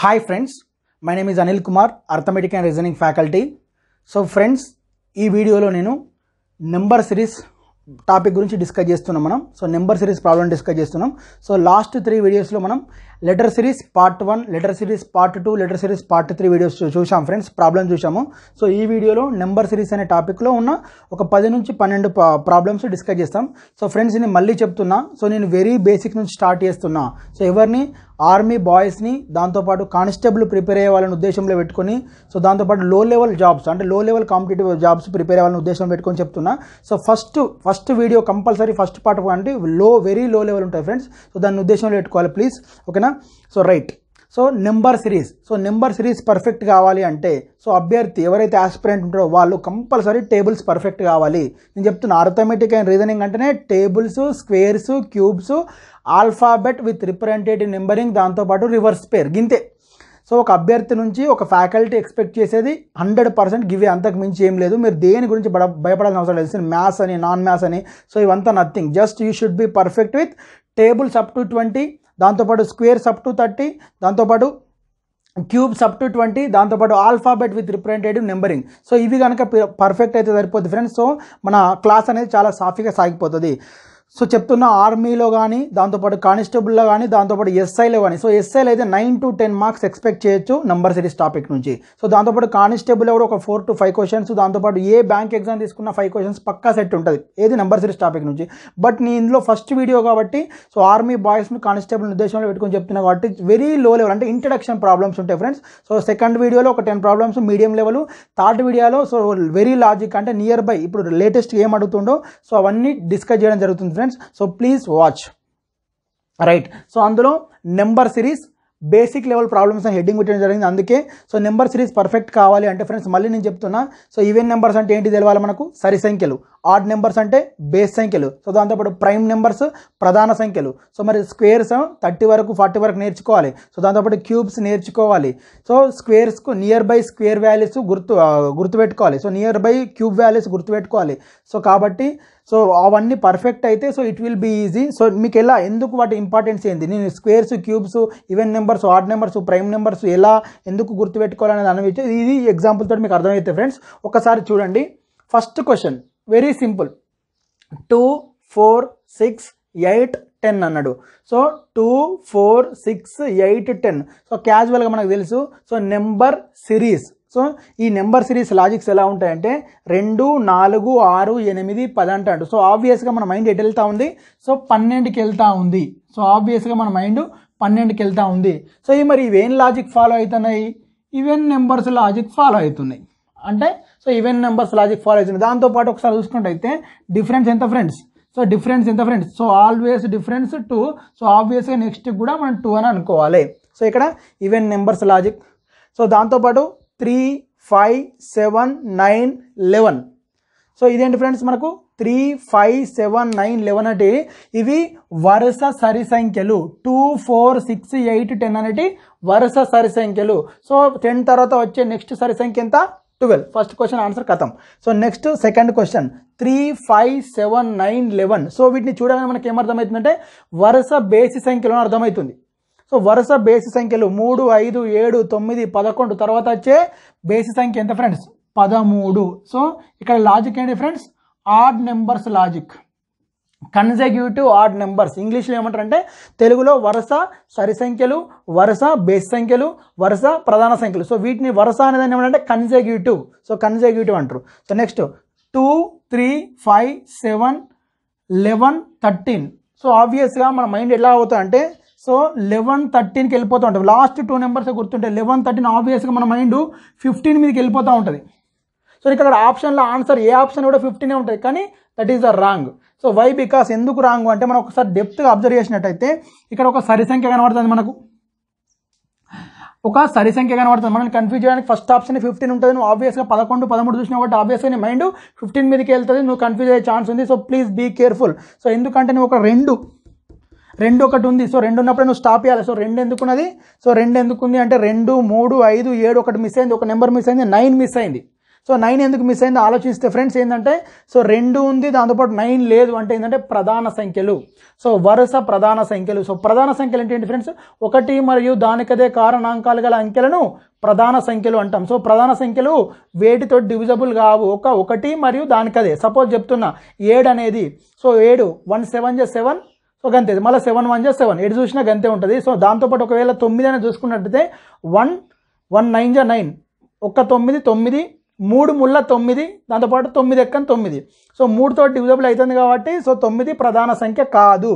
Hi friends my name is Anil Kumar arithmetic and reasoning faculty so friends ఈ వీడియోలో నేను number series topic గురించి discuss చేస్తున్నాం మనం so number series problem discuss చేస్తున్నాం సో లాస్ట్ త్రీ వీడియోస్లో మనం letter series part one letter series part two letter series part three videos చూసాం ఫ్రెండ్స్ ప్రాబ్లం చూసాము సో ఈ వీడియోలో నెంబర్ సిరీస్ అనే టాపిక్లో ఉన్న ఒక పది నుంచి పన్నెండు ప్రాబ్లమ్స్ డిస్కస్ చేస్తాం సో ఫ్రెండ్స్ నేను మళ్ళీ చెప్తున్నా సో నేను వెరీ బేసిక్ నుంచి స్టార్ట్ చేస్తున్నా సో ఎవరిని ఆర్మీ బాయ్స్ని దాంతోపాటు కానిస్టేబుల్ ప్రిపేర్ అయ్యే వాళ్ళని ఉద్దేశంలో పెట్టుకొని సో దాంతోపాటు లో లెవెల్ జాబ్స్ అంటే లో లెవెల్ కాంపిటేటివ్ జాబ్స్ ప్రిపేర్ అయ్యే వాళ్ళని పెట్టుకొని చెప్తున్నా so first first video compulsory first part అంటే లో వెరీ లో లెవెల్ ఉంటాయి ఫ్రెండ్స్ సో దాన్ని ఉద్దేశంలో పెట్టుకోవాలి ప్లీజ్ ఓకేనా so right so number series so number series perfect కావాలి అంటే సో అభ్యర్థి ఎవరైతే ఆస్పిరెంట్ ఉంటారో వాళ్ళు కంపల్సరీ టేబుల్స్ పర్ఫెక్ట్ కావాలి నేను చెప్తున్న ఆర్థమెటిక్ అండ్ రీజనింగ్ అంటేనే tables squares cubes alphabet with representative numbering దాంతోపాటు రివర్స్ పేర్ గింతే సో ఒక అభ్యర్థి నుంచి ఒక ఫ్యాకల్టీ ఎక్స్పెక్ట్ చేసేది హండ్రెడ్ పర్సెంట్ గివే అంతకు మించి ఏం లేదు మీరు దేని గురించి బడ భయపడాల్సిన అవసరం లేదు మ్యాథ్స్ అని నాన్ మ్యాథ్స్ అని సో ఇవంతా nothing just you should be perfect with tables up to twenty దాంతోపాటు స్క్వేర్ సబ్ టు థర్టీ దాంతోపాటు క్యూబ్ అప్ టు ట్వంటీ దాంతోపాటు alphabet with representative numbering so ఇవి కనుక పర్ఫెక్ట్ అయితే సరిపోతుంది ఫ్రెండ్స్ సో మన క్లాస్ అనేది చాలా సాఫీగా సాగిపోతుంది సో చెప్తున్న ఆర్మీలో కానీ దాంతోపాటు కానిస్టేబుల్లో కానీ దాంతోపాటు ఎస్ఐలో కానీ సో ఎస్ఐలో అయితే nine to ten marks expect చేయొచ్చు నంబర్ సిరీస్ టాపిక్ నుంచి సో దాంతోపాటు కానిస్టేబుల్లో కూడా ఒక ఫోర్ టు ఫైవ్ క్వశ్చన్స్ దాంతోపాటు ఏ బ్యాంక్ ఎగ్జామ్ తీసుకున్న ఫైవ్ క్వశ్చన్స్ పక్కా సెట్ ఉంటుంది ఏది నంబర్ సిరీస్ టాపిక్ నుంచి బట్ నీ ఇందులో ఫస్ట్ వీడియో కాబట్టి సో ఆర్మీ బాయ్స్ను కానిస్టేబుల్ ఉద్దేశంలో పెట్టుకొని చెప్తున్నా కాబట్టి వెరీ లో లెవెల్ అంటే ఇంట్రడక్షన్ ప్రాబ్లమ్స్ ఉంటాయి ఫ్రెండ్స్ సో సెకండ్ వీడియోలో ఒక ten problems medium level third వీడియోలో సో వెరీ లాజిక్ అంటే నియర్ బై ఇప్పుడు లేటెస్ట్ ఏం అడుగుతుండో సో అవన్నీ డిస్కస్ చేయడం జరుగుతుంది friends so please watch right so అందులో number series basic level problems heading పెట్టడం జరిగింది అందుకే సో నెంబర్ సిరీస్ పర్ఫెక్ట్ కావాలి అంటే ఫ్రెండ్స్ మళ్ళీ నేను చెప్తున్నా సో ఈవెన్ నెంబర్స్ అంటే ఏంటి తెలియాలి మనకు సరి సంఖ్యలు ఆడ్ నెంబర్స్ అంటే బేస్ సంఖ్యలు సో దాంతోపాటు ప్రైమ్ నెంబర్స్ ప్రధాన సంఖ్యలు సో మరి స్క్వేర్స్ థర్టీ వరకు ఫార్టీ వరకు నేర్చుకోవాలి సో దాంతోపాటు క్యూబ్స్ నేర్చుకోవాలి సో స్క్వేర్స్కు నియర్ బై స్క్వేర్ వ్యాల్యూస్ గుర్తు గుర్తుపెట్టుకోవాలి so nearby cube values గుర్తుపెట్టుకోవాలి సో కాబట్టి సో అవన్నీ పర్ఫెక్ట్ అయితే so it will be easy so మీకు ఎలా ఎందుకు వాటి ఇంపార్టెన్స్ ఏంది నేను squares cubes even numbers odd numbers prime numbers ఎలా ఎందుకు గుర్తుపెట్టుకోవాలనేది అనవచ్చు ఇది తోటి మీకు అర్థమవుతుంది ఫ్రెండ్స్ ఒకసారి చూడండి first question very simple two four six eight ten అన్నాడు so two four six eight ten so క్యాజువల్గా మనకు తెలుసు సో నెంబర్ సిరీస్ సో ఈ నెంబర్ సిరీస్ లాజిక్స్ ఎలా ఉంటాయంటే రెండు నాలుగు ఆరు ఎనిమిది పది అంటాడు సో ఆబ్వియస్గా మన మైండ్ ఎటు వెళ్తూ ఉంది సో పన్నెండుకి వెళ్తూ ఉంది సో ఆబ్వియస్గా మన మైండ్ పన్నెండుకి వెళ్తూ ఉంది సో ఇవి మరి ఇవేం లాజిక్ ఫాలో అవుతున్నాయి ఈవెన్ నెంబర్స్ లాజిక్ ఫాలో అవుతున్నాయి అంటే so even numbers logic follow అవుతున్నాయి దాంతోపాటు ఒకసారి చూసుకుంటే డిఫరెన్స్ ఎంత ఫ్రెండ్స్ సో డిఫరెన్స్ ఎంత friends so always difference two so ఆబ్వియస్గా నెక్స్ట్ కూడా మనం టూ అని అనుకోవాలి సో ఇక్కడ ఈవెన్ నెంబర్స్ లాజిక్ సో దాంతోపాటు three five seven nine eleven so ఇదేంటి ఫ్రెండ్స్ మనకు three five seven nine eleven అంటే ఇవి వరుస సరి సంఖ్యలు two four six eight ten అనేటి వరుస సరి సంఖ్యలు సో టెన్ తర్వాత వచ్చే నెక్స్ట్ సరి సంఖ్య ఎంత ట్వెల్వ్ ఫస్ట్ క్వశ్చన్ ఆన్సర్ కథం so next second question three five seven nine eleven so వీటిని చూడగానే మనకి ఏమర్థమవుతుందంటే వరుస బేసి సంఖ్యలో అర్థమవుతుంది సో వరుస బేసి సంఖ్యలు మూడు ఐదు ఏడు తొమ్మిది పదకొండు తర్వాత వచ్చే బేసి సంఖ్య ఎంత ఫ్రెండ్స్ పదమూడు సో ఇక్కడ లాజిక్ ఏంటి friends odd numbers logic consecutive odd numbers ఇంగ్లీష్లో ఏమంటారంటే తెలుగులో వరుస సరి సంఖ్యలు వరుస బేస్ సంఖ్యలు వరుస ప్రధాన సంఖ్యలు సో వీటిని వరుస అనేది ఏమంటే కన్జెక్యూటివ్ సో కన్జెక్యూటివ్ అంటారు so next two three five seven eleven thirteen so ఆబ్వియస్గా మన మైండ్ ఎలా అవుతుందంటే సో లెవెన్ థర్టీన్కి వెళ్ళిపోతూ ఉంటుంది లాస్ట్ టూ నెంబర్స్ గుర్తుంటే లెవెన్ థర్టీన్ ఆబ్వియస్గా మన మైండ్ ఫిఫ్టీన్ మీదకి వెళ్ళిపోతూ ఉంటుంది సో ఇక్కడ ఆప్షన్లో ఆన్సర్ ఏ ఆప్షన్ కూడా ఫిఫ్టీనే ఉంటుంది కానీ that is the wrong so why because ఎందుకు రాంగ్ అంటే మనం ఒకసారి డెప్త్గా అబ్జర్వ్ చేసినట్టయితే ఇక్కడ ఒక సరి సంఖ్య కనబడుతుంది మనకు ఒక సరి సంఖ్య కనబడుతుంది మనం కన్ఫ్యూజ్ చేయడానికి ఫస్ట్ ఆప్షన్ ఫిఫ్టీన్ ఉంటుంది నువ్వు ఆబ్వియస్గా పదకొండు పదమూడు చూసినా కాబట్టి ఆబ్వియస్గా నీ మైండ్ ఫిఫ్టీన్ మీదకి వెళ్తుంది నువ్వు కన్ఫ్యూజ్ అయ్యే ఛాన్స్ ఉంది so please be careful so ఎందుకంటే నువ్వు ఒక రెండు రెండు ఒకటి ఉంది సో రెండు ఉన్నప్పుడు నువ్వు స్టాప్ చేయాలి సో రెండు ఎందుకున్నది సో రెండు ఎందుకుంది అంటే రెండు మూడు ఐదు ఏడు ఒకటి మిస్ అయింది ఒక నెంబర్ మిస్ అయింది నైన్ మిస్ అయింది సో నైన్ ఎందుకు మిస్ అయిందో ఆలోచిస్తే ఫ్రెండ్స్ ఏంటంటే సో రెండు ఉంది దాంతోపాటు నైన్ లేదు అంటే ఏంటంటే ప్రధాన సంఖ్యలు సో వరుస ప్రధాన సంఖ్యలు సో ప్రధాన సంఖ్యలు ఏంటి ఫ్రెండ్స్ ఒకటి మరియు దానికదే కారణాంకాలు గల అంకెలను ప్రధాన సంఖ్యలు అంటాం సో ప్రధాన సంఖ్యలు వేటితో డివిజబుల్ కావు ఒక ఒకటి మరియు దానికదే సపోజ్ చెప్తున్నా ఏడు అనేది సో ఏడు వన్ సెవెన్ జె సెవెన్ సో గంతే మళ్ళీ సెవెన్ వన్ జా సెవెన్ ఎటు చూసినా గంతే ఉంటుంది సో దాంతోపాటు ఒకవేళ తొమ్మిది అయినా చూసుకున్నట్టయితే వన్ వన్ నైన్ జా నైన్ ఒక్క తొమ్మిది తొమ్మిది మూడు ముళ్ళ తొమ్మిది దాంతోపాటు తొమ్మిది ఎక్కని తొమ్మిది సో మూడుతో డివిజబుల్ అవుతుంది కాబట్టి సో తొమ్మిది ప్రధాన సంఖ్య కాదు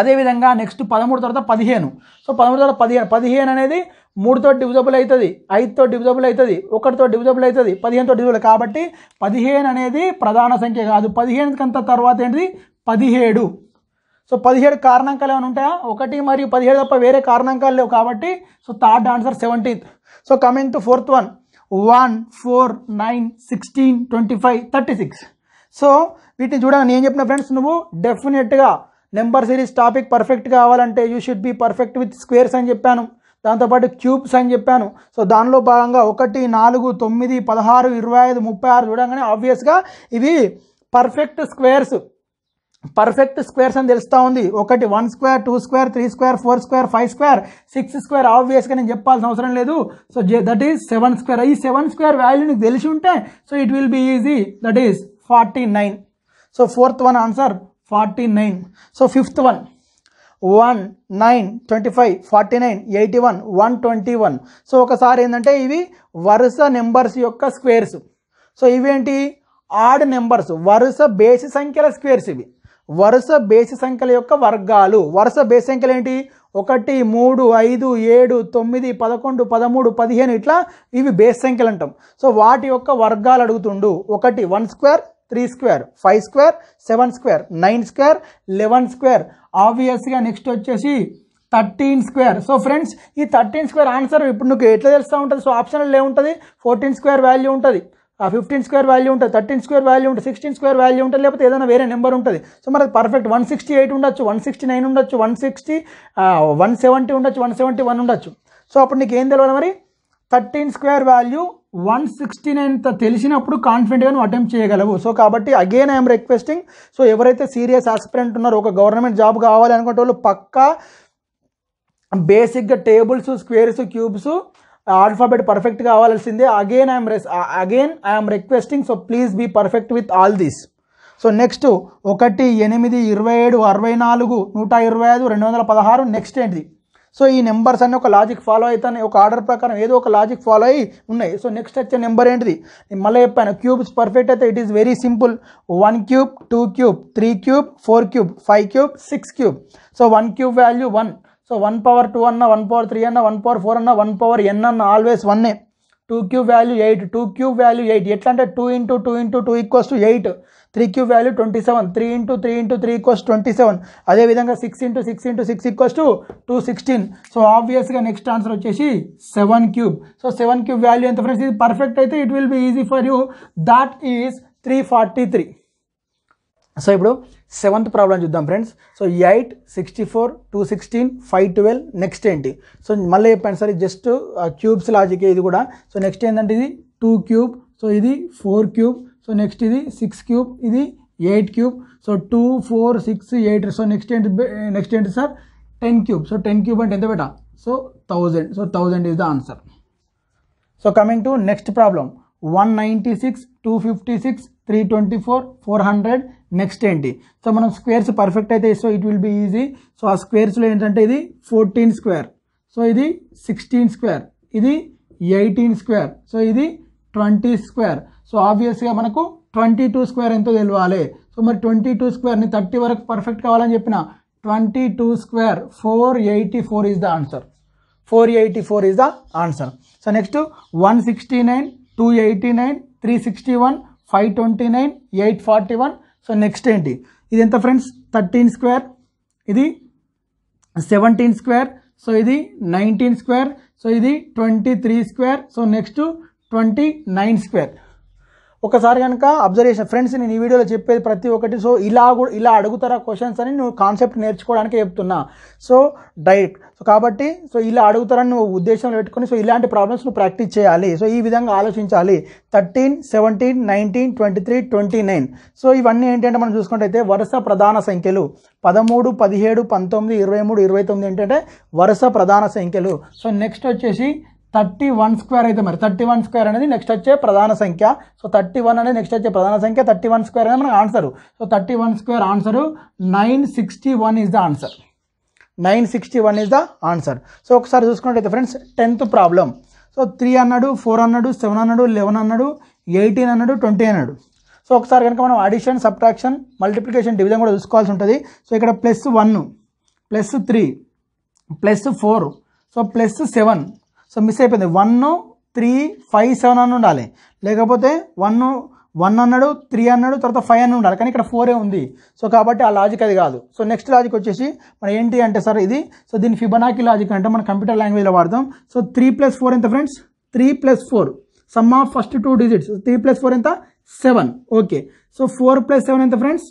అదేవిధంగా నెక్స్ట్ పదమూడు తర్వాత పదిహేను సో పదమూడు తర్వాత పదిహేను పదిహేను అనేది మూడుతో డివిజబుల్ అవుతుంది ఐదుతో డివిజబుల్ అవుతుంది ఒకటితో డివిజబుల్ అవుతుంది పదిహేనుతో డివిజబుల్ కాబట్టి పదిహేను అనేది ప్రధాన సంఖ్య కాదు పదిహేను కంత తర్వాత ఏంటిది పదిహేడు సో పదిహేడు కారణాంకాలు ఏమైనా ఉంటాయా ఒకటి మరియు పదిహేడు తప్ప వేరే కారణాంకాలు లేవు కాబట్టి so third answer seventeenth so coming to fourth one one four nine sixteen twenty five thirty six so వీటిని చూడాలి నేను చెప్పిన ఫ్రెండ్స్ నువ్వు డెఫినెట్గా నెంబర్ సిరీస్ టాపిక్ పర్ఫెక్ట్ కావాలంటే you should be perfect with squares అని చెప్పాను దాంతోపాటు క్యూబ్స్ అని చెప్పాను సో దానిలో భాగంగా ఒకటి నాలుగు తొమ్మిది పదహారు ఇరవై ఐదు ముప్పై ఆరు చూడగానే ఆబ్వియస్గా ఇవి పర్ఫెక్ట్ స్క్వేర్స్ పర్ఫెక్ట్ స్క్వేర్స్ అని తెలుస్తూ ఉంది ఒకటి one square two square three square four square five square six square ఆబ్వియస్గా నేను చెప్పాల్సిన అవసరం లేదు so that is seven square ఈ సెవెన్ స్క్వేర్ వాల్యూ నీకు తెలిసి ఉంటే so it will be easy that is forty nine so fourth one answer forty nine so fifth one one nine twenty five forty nine eighty one one twenty one so ఒకసారి ఏంటంటే ఇవి వరుస numbers యొక్క squares so ఇవేంటి odd numbers వరుస బేసి సంఖ్యల squares ఇవి వరుస బేసి సంఖ్యల యొక్క వర్గాలు వరుస బేసి సంఖ్యలు ఏంటి ఒకటి మూడు ఐదు ఏడు తొమ్మిది పదకొండు పదమూడు పదిహేను ఇట్లా ఇవి బేస్ సంఖ్యలు అంటాం సో వాటి యొక్క వర్గాలు అడుగుతుండు ఒకటి one square three square five square seven square nine square eleven square ఆబ్వియస్గా నెక్స్ట్ వచ్చేసి థర్టీన్ స్క్వేర్ సో ఫ్రెండ్స్ ఈ థర్టీన్ స్క్వేర్ ఆన్సర్ ఇప్పుడు నువ్వు ఎట్లా తెలుస్తూ ఉంటుంది సో ఆప్షన్లో ఏముంటుంది ఫోర్టీన్ స్క్వేర్ వాల్యూ ఉంటుంది ఆ ఫిఫ్టీన్ స్క్వేర్ వాల్యూ ఉంటుంది థర్టీన్ స్క్వేర్ వాల్యూ ఉంటుంది సిక్స్టీన్ స్క్వేర్ వాల్యూ ఉంటుంది లేకపోతే ఏదైనా వేరే నెంబర్ ఉంటుంది సో మరి పర్ఫెక్ట్ వన్ సిక్స్టీ ఎయిట్ ఉండొచ్చు వన్ సిక్స్టీ నైన్ ఉండొచ్చు వన్ సిక్స్టీ వన్ సెవెంటీ ఉండొచ్చు వన్ సెవెంటీ వన్ ఉండొచ్చు సో అప్పుడు నీకు ఏం తెలియాలి మరి thirteen square value one sixty nine తెలిసినప్పుడు కాన్ఫిడెంట్గా నువ్వు అటెంప్ట్ చేయగలవు సో కాబట్టి అగైన్ ఐఎమ్ రిక్వెస్టింగ్ సో ఎవరైతే సీరియస్ ఆస్పిరెంట్ ఉన్నారో ఒక గవర్నమెంట్ జాబ్ కావాలి అనుకుంటే వాళ్ళు పక్కా బేసిక్గా tables squares cubes alphabet perfect కావాల్సిందే అగైన్ ఐఎమ్ రెస్ again I'm requesting so please be perfect with all these so next ఒకటి ఎనిమిది ఇరవై ఏడు అరవై నాలుగు నూట ఇరవై ఐదు రెండు వందల పదహారు నెక్స్ట్ ఏంటిది సో ఈ నెంబర్స్ అన్నీ ఒక లాజిక్ ఫాలో అవుతాయి ఒక ఆర్డర్ ప్రకారం ఏదో ఒక లాజిక్ ఫాలో అయ్యి ఉన్నాయి సో నెక్స్ట్ వచ్చే నెంబర్ ఏంటిది మళ్ళీ చెప్పాను క్యూబ్స్ పర్ఫెక్ట్ అయితే it is very simple one cube two cube three cube four cube five cube six cube so one cube value one so one power two అన్న one power three అన్న one power four అన్న one power n అన్న always వన్నే two cube value eight two cube value eight ఎట్లా అంటే two into two into two equals to eight three cube value twenty seven three into three into three equals twenty seven అదేవిధంగా six into six into six equals to two sixteen so ఆబ్వియస్గా next answer వచ్చేసి seven cube so seven cube value ఎంత friends ఇది perfect అయితే it will be easy for you that is three forty three so ఇప్పుడు seventh problem చూద్దాం friends so eight sixty four two sixteen five twelve next ఏంటి so మళ్ళీ చెప్పాను sir just cubes లాజికే ఇది కూడా సో నెక్స్ట్ ఏంటంటే ఇది టూ క్యూబ్ సో ఇది ఫోర్ క్యూబ్ సో నెక్స్ట్ ఇది సిక్స్ క్యూబ్ ఇది eight cube so two four six eight so next ఏంటి నెక్స్ట్ ఏంటి sir ten cube so ten cube అంటే ఎంత బెట so thousand so thousand is the answer so coming to next problem one ninety six two fifty six three twenty four four hundred next ఏంటి so మనం squares perfect అయితే so it will be easy so ఆ స్క్వేర్స్లో ఏంటంటే ఇది fourteen square so ఇది sixteen square ఇది eighteen square so ఇది ట్వంటీ స్క్వేర్ సో ఆబ్వియస్గా మనకు ట్వంటీ టూ స్క్వేర్ ఎంతో తెలియాలి సో మరి ట్వంటీ టూ స్క్వేర్ని థర్టీ వరకు పర్ఫెక్ట్ కావాలని చెప్పిన twenty two square four eighty four is the answer four eighty four is the answer so next one sixty nine two eighty nine three sixty one five twenty nine eight forty one so next ఏంటి ఇది ఎంత friends thirteen square ఇది seventeen square so ఇది nineteen square so ఇది twenty three square so next twenty nine square ఒకసారి కనుక observation friends నేను ఈ వీడియోలో చెప్పేది ప్రతి ఒక్కటి సో ఇలా కూడా ఇలా అడుగుతారా క్వశ్చన్స్ అని నువ్వు కాన్సెప్ట్ నేర్చుకోవడానికి చెప్తున్నా సో డైట్ సో కాబట్టి సో ఇలా అడుగుతారని నువ్వు ఉద్దేశంలో పెట్టుకొని సో ఇలాంటి ప్రాబ్లమ్స్ నువ్వు ప్రాక్టీస్ చేయాలి సో ఈ విధంగా ఆలోచించాలి thirteen seventeen nineteen twenty three twenty nine so ఇవన్నీ ఏంటంటే మనం చూసుకుంటే వరుస ప్రధాన సంఖ్యలు పదమూడు పదిహేడు పంతొమ్మిది ఇరవై మూడు ఇరవై తొమ్మిది ఏంటంటే వరుస ప్రధాన సంఖ్యలు సో నెక్స్ట్ వచ్చేసి థర్టీ వన్ స్క్వేర్ అయితే మరి థర్టీ వన్ స్క్వేర్ అనేది నెక్స్ట్ వచ్చే ప్రధాన సంఖ్య సో థర్టీ వన్ అనేది నెక్స్ట్ వచ్చే ప్రధాన సంఖ్య థర్టీ వన్ స్క్వేర్ అనేది మనకు answer so thirty one square answer nine sixty one is the answer nine sixty one is the answer so ఒకసారి చూసుకున్నట్టయితే friends tenth problem so three అన్నాడు four అన్నాడు సెవెన్ అన్నాడు లెవెన్ అన్నాడు ఎయిటీన్ అన్నాడు twenty అన్నాడు సో ఒకసారి కనుక మనం అడిషన్ సబ్ట్రాక్షన్ మల్టిప్లికేషన్ డివిజన్ కూడా చూసుకోవాల్సి ఉంటుంది సో ఇక్కడ plus one plus three plus four so plus seven so miss అయిపోయింది వన్ త్రీ ఫైవ్ సెవెన్ అని ఉండాలి లేకపోతే వన్ వన్ అన్నాడు త్రీ అన్నాడు తర్వాత ఫైవ్ అని ఉండాలి కానీ ఇక్కడ ఫోరే ఉంది సో కాబట్టి ఆ లాజిక్ అది కాదు సో నెక్స్ట్ లాజిక్ వచ్చేసి మన ఏంటి అంటే సార్ ఇది సో దీని ఫిబనాకి లాజిక్ అంటే మన కంప్యూటర్ లాంగ్వేజ్లో వాడతాం సో త్రీ ప్లస్ ఫోర్ ఎంత friends three plus four sum of first two digits three plus four ఎంత seven okay so four plus seven ఎంత friends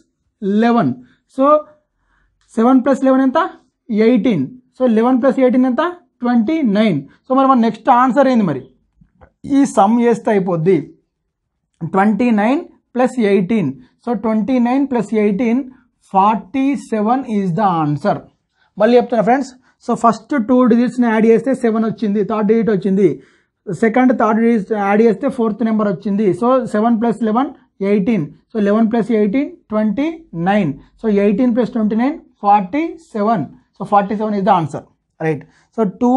eleven so seven plus eleven ఎంత eighteen so eleven plus eighteen ఎంత twenty nine so మరి మన next answer ఏంది మరి ఈ sum చేస్తే అయిపోద్ది twenty nine plus eighteen so twenty nine plus eighteen forty seven is the answer మళ్ళీ చెప్తున్నా ఫ్రెండ్స్ సో ఫస్ట్ టూ డిజిట్స్ని యాడ్ చేస్తే సెవెన్ వచ్చింది థర్డ్ డిజిట్ వచ్చింది సెకండ్ థర్డ్ డిజిట్ యాడ్ చేస్తే ఫోర్త్ నెంబర్ వచ్చింది so seven plus eleven eighteen so eleven plus eighteen twenty nine so eighteen plus twenty nine forty seven so forty seven is the answer right so two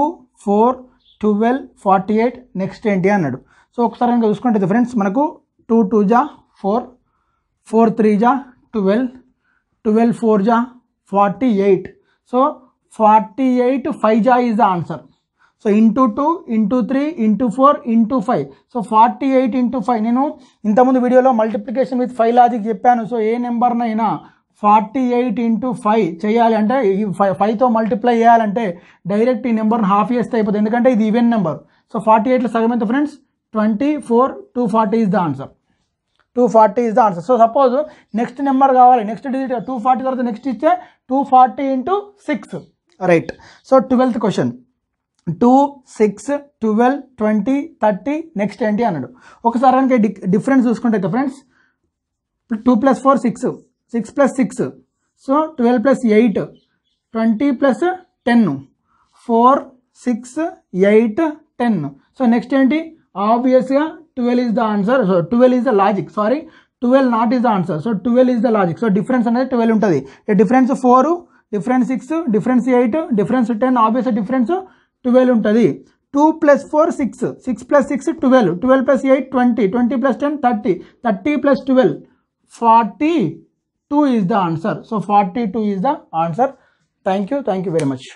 four twelve forty eight next ఏంటి అన్నాడు so ఒకసారి ఇంకా చూసుకుంటే friends మనకు two two జా four four three జా twelve twelve four జా forty eight so forty eight five జా is the answer so into two into three into four into five so forty eight into five నేను ఇంతకుముందు వీడియోలో multiplication with five logic చెప్పాను so ఏ నెంబర్నైనా forty eight into five చేయాలి అంటే ఈ ఫైవ్ ఫైవ్తో మల్టిప్లై చేయాలంటే డైరెక్ట్ ఈ నెంబర్ని హాఫ్ చేస్తే అయిపోతుంది ఎందుకంటే ఇది ఈవెన్ నెంబర్ సో ఫార్టీ ఎయిట్లో సగం ఎంత friends twenty four two forty is the answer two forty is the answer so suppose next number కావాలి నెక్స్ట్ డిజిట్ టూ ఫార్టీ తర్వాత నెక్స్ట్ ఇస్తే two forty into six right so twelfth question two six twelve twenty thirty next ఏంటి అన్నాడు ఒకసారి కనుక difference చూసుకుంటే friends two plus four six six plus six so twelve plus eight twenty plus ten four six eight ten so next ఏంటి ఆబ్వియస్గా twelve is the answer so twelve is the logic sorry twelve not is the answer so twelve is the logic so difference అనేది twelve ఉంటుంది difference four difference six difference eight difference ten obvious difference twelve ఉంటుంది two plus four six six plus six twelve twelve plus eight twenty twenty plus ten thirty thirty plus twelve forty 2 is the answer. So 42 is the answer. Thank you. Thank you very much.